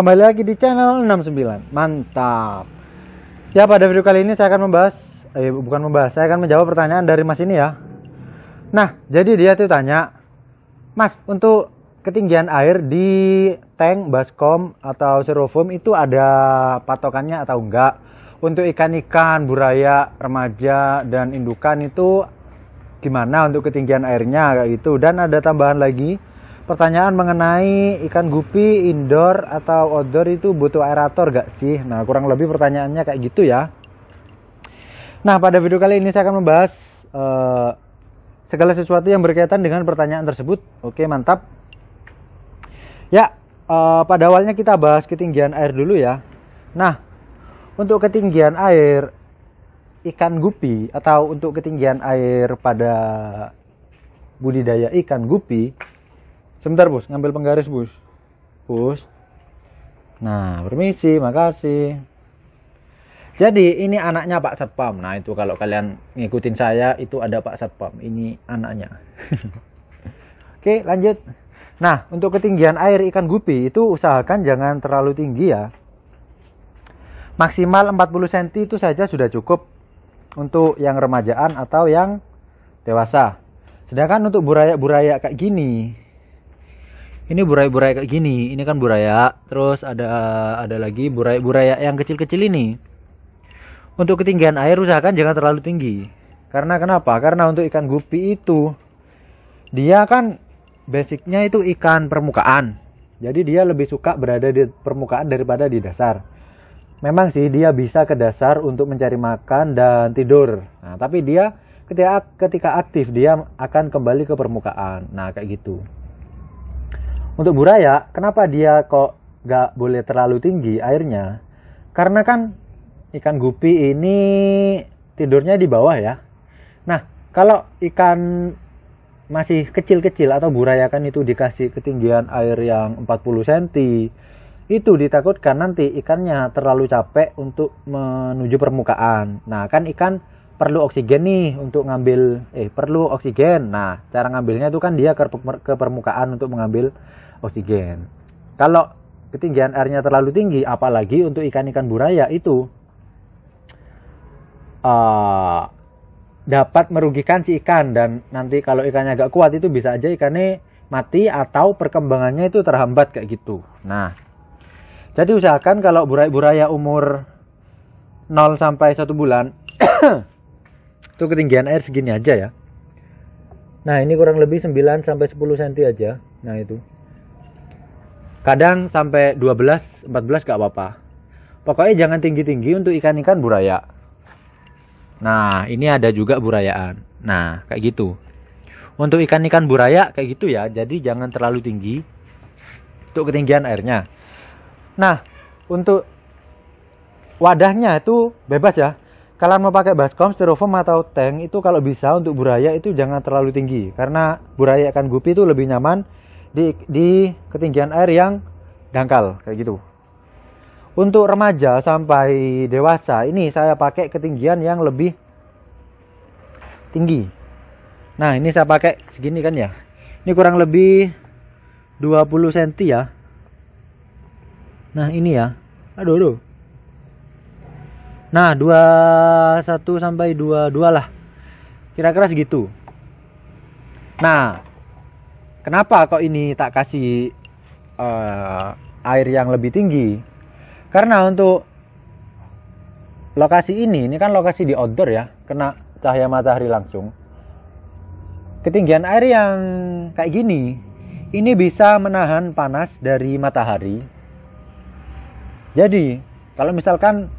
Kembali lagi di channel 69. Mantap. Ya, pada video kali ini saya akan membahas eh bukan membahas, saya akan menjawab pertanyaan dari Mas ini ya. Nah, jadi dia tuh tanya, "Mas, untuk ketinggian air di tank, baskom atau serofoam itu ada patokannya atau enggak? Untuk ikan-ikan, buraya, remaja dan indukan itu gimana untuk ketinggian airnya kayak gitu dan ada tambahan lagi pertanyaan mengenai ikan gupi indoor atau outdoor itu butuh aerator gak sih? Nah, kurang lebih pertanyaannya kayak gitu ya. Nah, pada video kali ini saya akan membahas uh, segala sesuatu yang berkaitan dengan pertanyaan tersebut. Oke, mantap. Ya, uh, pada awalnya kita bahas ketinggian air dulu ya. Nah, untuk ketinggian air ikan gupi atau untuk ketinggian air pada budidaya ikan gupi Sebentar bos, ngambil penggaris bos. Bos. Nah, permisi, makasih. Jadi ini anaknya Pak Satpam. Nah itu kalau kalian ngikutin saya itu ada Pak Satpam. Ini anaknya. Oke lanjut. Nah untuk ketinggian air ikan gupi itu usahakan jangan terlalu tinggi ya. Maksimal 40 cm itu saja sudah cukup untuk yang remajaan atau yang dewasa. Sedangkan untuk buraya buraya kayak gini ini burai-burai kayak gini ini kan buraya terus ada ada lagi burai-buraya yang kecil-kecil ini untuk ketinggian air usahakan jangan terlalu tinggi karena kenapa karena untuk ikan gupi itu dia kan basicnya itu ikan permukaan jadi dia lebih suka berada di permukaan daripada di dasar memang sih dia bisa ke dasar untuk mencari makan dan tidur nah tapi dia ketika ketika aktif dia akan kembali ke permukaan nah kayak gitu untuk buraya kenapa dia kok gak boleh terlalu tinggi airnya karena kan ikan gupi ini tidurnya di bawah ya nah kalau ikan masih kecil-kecil atau buraya kan itu dikasih ketinggian air yang 40 cm itu ditakutkan nanti ikannya terlalu capek untuk menuju permukaan nah kan ikan perlu oksigen nih untuk ngambil eh perlu oksigen. Nah, cara ngambilnya itu kan dia ke permukaan untuk mengambil oksigen. Kalau ketinggian airnya terlalu tinggi, apalagi untuk ikan-ikan buraya itu uh, dapat merugikan si ikan dan nanti kalau ikannya agak kuat itu bisa aja ikannya mati atau perkembangannya itu terhambat kayak gitu. Nah, jadi usahakan kalau buraya-buraya umur 0 sampai 1 bulan itu ketinggian air segini aja ya nah ini kurang lebih 9 sampai 10 cm aja nah itu kadang sampai 12 14 gak apa-apa pokoknya jangan tinggi-tinggi untuk ikan-ikan buraya nah ini ada juga burayaan nah kayak gitu untuk ikan-ikan buraya kayak gitu ya jadi jangan terlalu tinggi untuk ketinggian airnya nah untuk wadahnya itu bebas ya kalian mau pakai baskom, styrofoam atau tank itu kalau bisa untuk buraya itu jangan terlalu tinggi karena buraya ikan gupi itu lebih nyaman di, di ketinggian air yang dangkal kayak gitu. Untuk remaja sampai dewasa ini saya pakai ketinggian yang lebih tinggi. Nah ini saya pakai segini kan ya. Ini kurang lebih 20 cm ya. Nah ini ya. Aduh, aduh. Nah, 21 sampai 22 lah. Kira-kira segitu. Nah, kenapa kok ini tak kasih uh, air yang lebih tinggi? Karena untuk lokasi ini, ini kan lokasi di outdoor ya, kena cahaya matahari langsung. Ketinggian air yang kayak gini, ini bisa menahan panas dari matahari. Jadi, kalau misalkan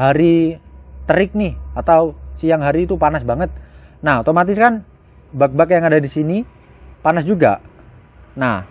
hari terik nih atau siang hari itu panas banget. Nah, otomatis kan bak-bak yang ada di sini panas juga. Nah,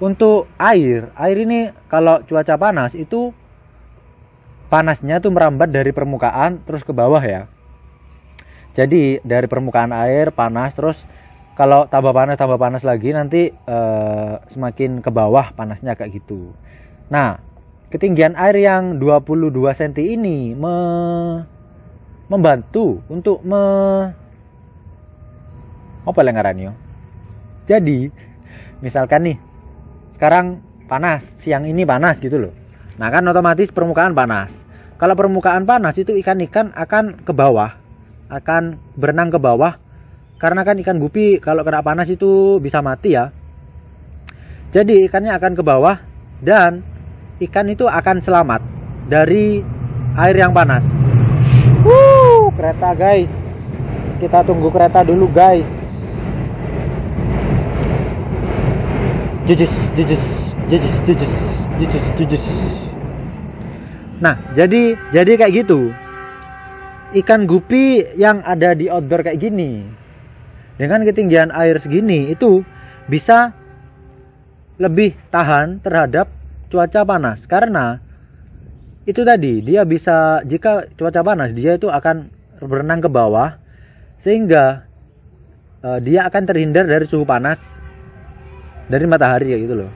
untuk air, air ini kalau cuaca panas itu panasnya tuh merambat dari permukaan terus ke bawah ya. Jadi dari permukaan air panas terus kalau tambah panas tambah panas lagi nanti eh, semakin ke bawah panasnya kayak gitu. Nah, ketinggian air yang 22 cm ini me membantu untuk me apa jadi misalkan nih sekarang panas siang ini panas gitu loh nah kan otomatis permukaan panas kalau permukaan panas itu ikan-ikan akan ke bawah akan berenang ke bawah karena kan ikan gupi kalau kena panas itu bisa mati ya jadi ikannya akan ke bawah dan ikan itu akan selamat dari air yang panas. Wuh, kereta guys. Kita tunggu kereta dulu guys. Jujus, jujus, jujus, jujus, jujus, jujus. Nah, jadi jadi kayak gitu. Ikan gupi yang ada di outdoor kayak gini. Dengan ketinggian air segini itu bisa lebih tahan terhadap cuaca panas karena itu tadi dia bisa jika cuaca panas dia itu akan berenang ke bawah sehingga uh, dia akan terhindar dari suhu panas dari matahari kayak gitu loh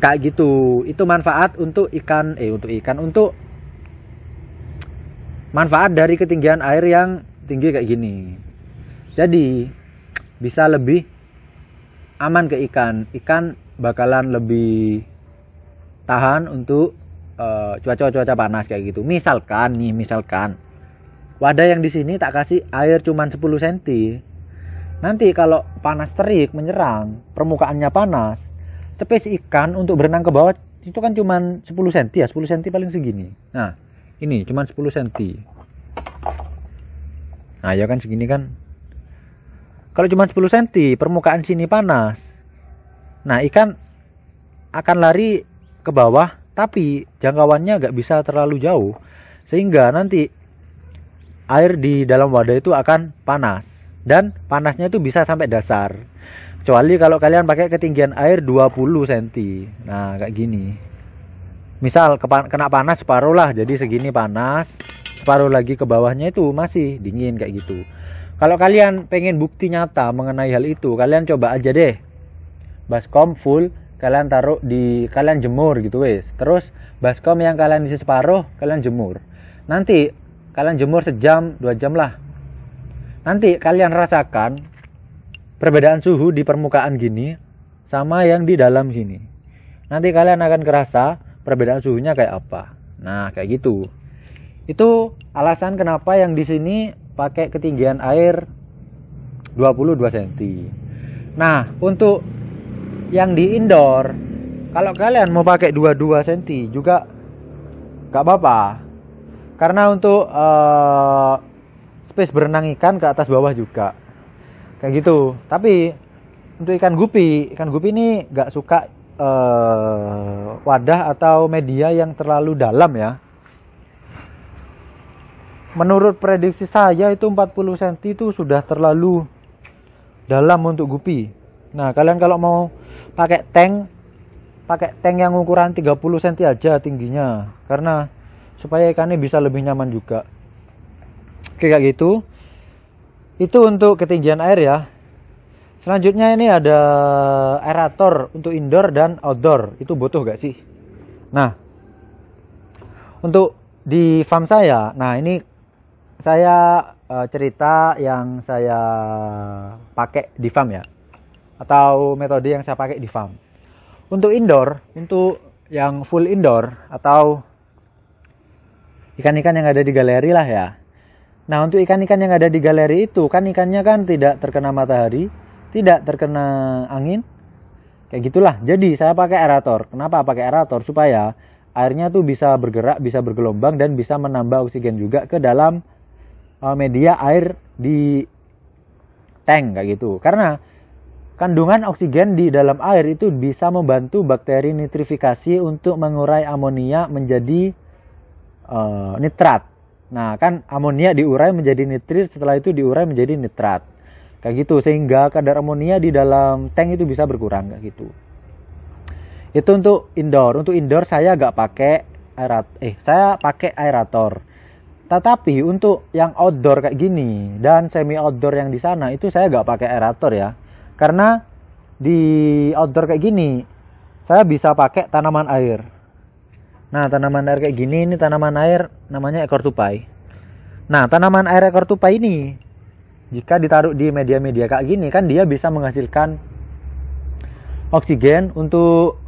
kayak gitu itu manfaat untuk ikan eh untuk ikan untuk manfaat dari ketinggian air yang tinggi kayak gini jadi bisa lebih aman ke ikan ikan bakalan lebih tahan untuk eh, cuaca-cuaca uh, panas kayak gitu. Misalkan nih, misalkan wadah yang di sini tak kasih air cuma 10 cm. Nanti kalau panas terik menyerang, permukaannya panas, space ikan untuk berenang ke bawah itu kan cuma 10 cm ya, 10 cm paling segini. Nah, ini cuma 10 cm. Nah, ya kan segini kan. Kalau cuma 10 cm, permukaan sini panas, Nah ikan akan lari ke bawah tapi jangkauannya nggak bisa terlalu jauh sehingga nanti air di dalam wadah itu akan panas dan panasnya itu bisa sampai dasar kecuali kalau kalian pakai ketinggian air 20 cm nah kayak gini misal kena panas separuh lah jadi segini panas separuh lagi ke bawahnya itu masih dingin kayak gitu kalau kalian pengen bukti nyata mengenai hal itu kalian coba aja deh baskom full kalian taruh di kalian jemur gitu wes terus baskom yang kalian isi separuh kalian jemur nanti kalian jemur sejam dua jam lah nanti kalian rasakan perbedaan suhu di permukaan gini sama yang di dalam sini nanti kalian akan kerasa perbedaan suhunya kayak apa nah kayak gitu itu alasan kenapa yang di sini pakai ketinggian air 22 cm nah untuk yang di indoor kalau kalian mau pakai 22 cm juga gak apa-apa karena untuk uh, space berenang ikan ke atas bawah juga kayak gitu tapi untuk ikan gupi ikan gupi ini gak suka uh, wadah atau media yang terlalu dalam ya menurut prediksi saya itu 40 cm itu sudah terlalu dalam untuk gupi Nah, kalian kalau mau pakai tank, pakai tank yang ukuran 30 cm aja tingginya. Karena supaya ikannya bisa lebih nyaman juga. Oke, kayak gitu. Itu untuk ketinggian air ya. Selanjutnya ini ada aerator untuk indoor dan outdoor. Itu butuh gak sih? Nah, untuk di farm saya, nah ini saya eh, cerita yang saya pakai di farm ya atau metode yang saya pakai di farm. Untuk indoor, untuk yang full indoor atau ikan-ikan yang ada di galeri lah ya. Nah untuk ikan-ikan yang ada di galeri itu kan ikannya kan tidak terkena matahari, tidak terkena angin, kayak gitulah. Jadi saya pakai aerator. Kenapa pakai aerator? Supaya airnya tuh bisa bergerak, bisa bergelombang dan bisa menambah oksigen juga ke dalam eh, media air di tank kayak gitu. Karena Kandungan oksigen di dalam air itu bisa membantu bakteri nitrifikasi untuk mengurai amonia menjadi uh, nitrat. Nah, kan amonia diurai menjadi nitrit, setelah itu diurai menjadi nitrat. Kayak gitu sehingga kadar amonia di dalam tank itu bisa berkurang kayak gitu. Itu untuk indoor. Untuk indoor saya nggak pakai aerator. eh saya pakai aerator. Tetapi untuk yang outdoor kayak gini dan semi outdoor yang di sana itu saya nggak pakai aerator ya karena di outdoor kayak gini saya bisa pakai tanaman air nah tanaman air kayak gini ini tanaman air namanya ekor tupai nah tanaman air ekor tupai ini jika ditaruh di media-media kayak gini kan dia bisa menghasilkan oksigen untuk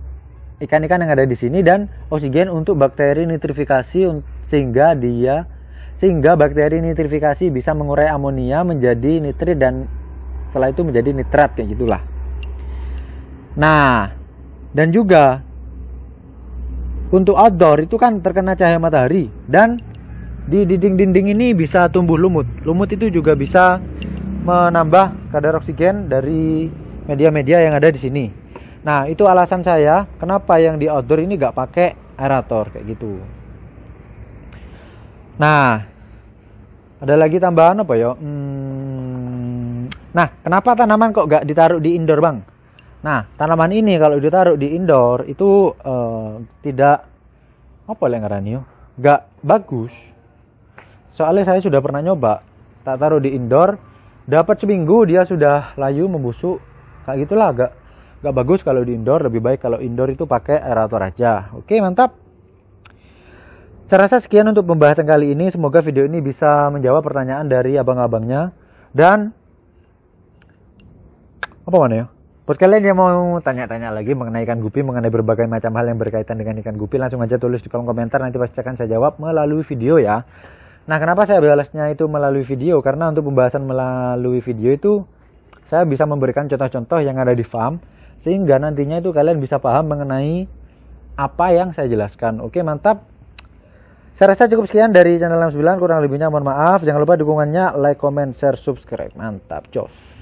ikan-ikan yang ada di sini dan oksigen untuk bakteri nitrifikasi sehingga dia sehingga bakteri nitrifikasi bisa mengurai amonia menjadi nitrit dan setelah itu menjadi nitrat kayak gitulah nah dan juga untuk outdoor itu kan terkena cahaya matahari dan di dinding-dinding ini bisa tumbuh lumut. Lumut itu juga bisa menambah kadar oksigen dari media-media yang ada di sini. Nah, itu alasan saya kenapa yang di outdoor ini nggak pakai aerator kayak gitu. Nah, ada lagi tambahan apa ya? Hmm, Nah, kenapa tanaman kok gak ditaruh di indoor, Bang? Nah, tanaman ini kalau ditaruh di indoor itu uh, tidak apa yang ngaraniyo? Gak bagus. Soalnya saya sudah pernah nyoba, tak taruh di indoor, dapat seminggu dia sudah layu membusuk. Kayak gitulah agak gak bagus kalau di indoor, lebih baik kalau indoor itu pakai aerator aja. Oke, mantap. Saya rasa sekian untuk pembahasan kali ini. Semoga video ini bisa menjawab pertanyaan dari abang-abangnya. Dan apa mana ya buat kalian yang mau tanya-tanya lagi mengenai ikan gupi mengenai berbagai macam hal yang berkaitan dengan ikan gupi langsung aja tulis di kolom komentar nanti pasti akan saya jawab melalui video ya nah kenapa saya balasnya itu melalui video karena untuk pembahasan melalui video itu saya bisa memberikan contoh-contoh yang ada di farm sehingga nantinya itu kalian bisa paham mengenai apa yang saya jelaskan oke mantap saya rasa cukup sekian dari channel 69 kurang lebihnya mohon maaf. Jangan lupa dukungannya like, comment, share, subscribe. Mantap, jos.